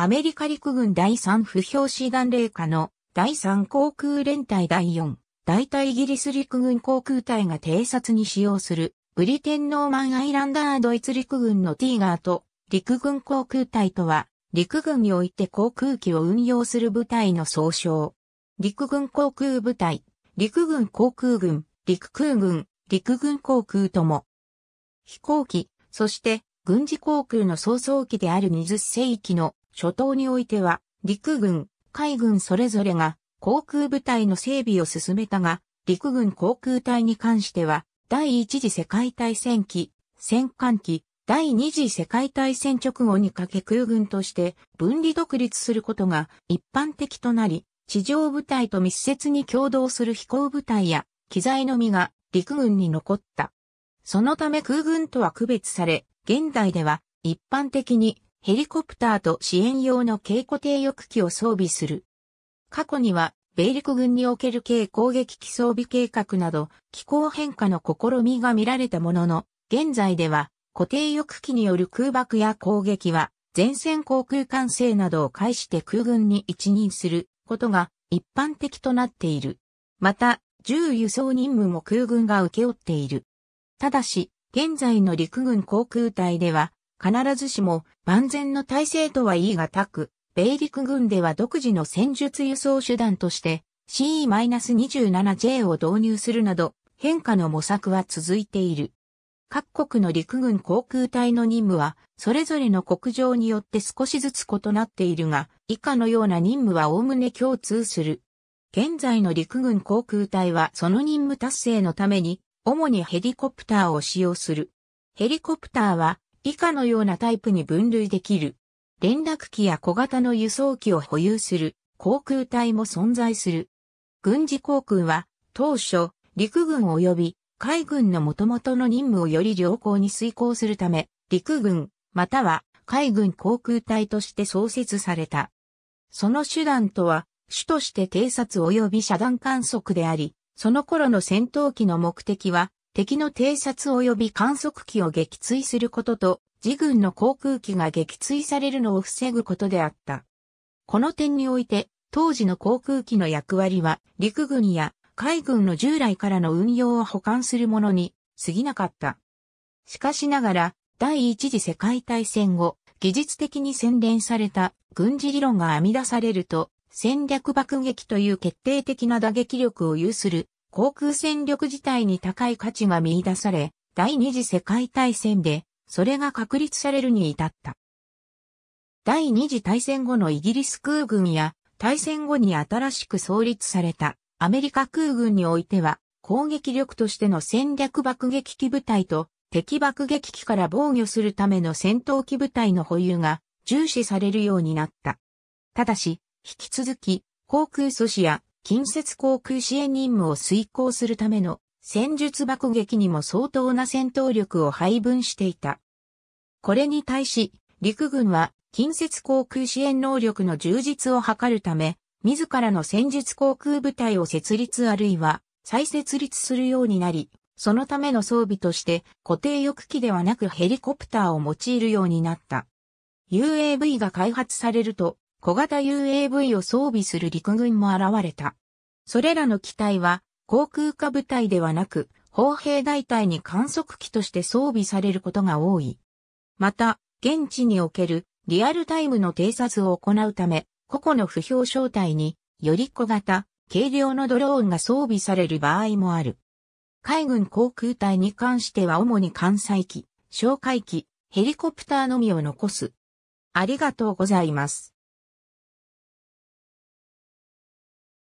アメリカ陸軍第3不評師団霊下の第3航空連隊第4、大体イギリス陸軍航空隊が偵察に使用する、ブリテンノーマンアイランダードイツ陸軍のティーガーと、陸軍航空隊とは、陸軍において航空機を運用する部隊の総称。陸軍航空部隊、陸軍航空軍、陸空軍、陸軍航空とも。飛行機、そして軍事航空の創造機である20世紀の諸島においては、陸軍、海軍それぞれが航空部隊の整備を進めたが、陸軍航空隊に関しては、第一次世界大戦期、戦艦期、第二次世界大戦直後にかけ空軍として分離独立することが一般的となり、地上部隊と密接に共同する飛行部隊や機材のみが陸軍に残った。そのため空軍とは区別され、現代では一般的にヘリコプターと支援用の軽固定翼機を装備する。過去には、米陸軍における軽攻撃機装備計画など、気候変化の試みが見られたものの、現在では、固定翼機による空爆や攻撃は、前線航空管制などを介して空軍に一任することが一般的となっている。また、重輸送任務も空軍が受け負っている。ただし、現在の陸軍航空隊では、必ずしも万全の体制とは言い難く、米陸軍では独自の戦術輸送手段として CE-27J を導入するなど変化の模索は続いている。各国の陸軍航空隊の任務は、それぞれの国情によって少しずつ異なっているが、以下のような任務は概ね共通する。現在の陸軍航空隊はその任務達成のために、主にヘリコプターを使用する。ヘリコプターは以下のようなタイプに分類できる。連絡機や小型の輸送機を保有する航空隊も存在する。軍事航空は当初陸軍及び海軍の元々の任務をより良好に遂行するため陸軍または海軍航空隊として創設された。その手段とは主として偵察及び遮断観測であり、その頃の戦闘機の目的は敵の偵察及び観測機を撃墜することと、自軍の航空機が撃墜されるのを防ぐことであった。この点において、当時の航空機の役割は、陸軍や海軍の従来からの運用を補完するものに過ぎなかった。しかしながら、第一次世界大戦後、技術的に洗練された軍事理論が編み出されると、戦略爆撃という決定的な打撃力を有する航空戦力自体に高い価値が見出され、第二次世界大戦で、それが確立されるに至った。第二次大戦後のイギリス空軍や、大戦後に新しく創立されたアメリカ空軍においては、攻撃力としての戦略爆撃機部隊と敵爆撃機から防御するための戦闘機部隊の保有が重視されるようになった。ただし、引き続き、航空阻止や近接航空支援任務を遂行するための戦術爆撃にも相当な戦闘力を配分していた。これに対し、陸軍は近接航空支援能力の充実を図るため、自らの戦術航空部隊を設立あるいは再設立するようになり、そのための装備として固定翼機ではなくヘリコプターを用いるようになった。UAV が開発されると、小型 UAV を装備する陸軍も現れた。それらの機体は航空化部隊ではなく、砲兵大隊に観測機として装備されることが多い。また、現地におけるリアルタイムの偵察を行うため、個々の不評招待により小型、軽量のドローンが装備される場合もある。海軍航空隊に関しては主に艦載機、哨戒機、ヘリコプターのみを残す。ありがとうございます。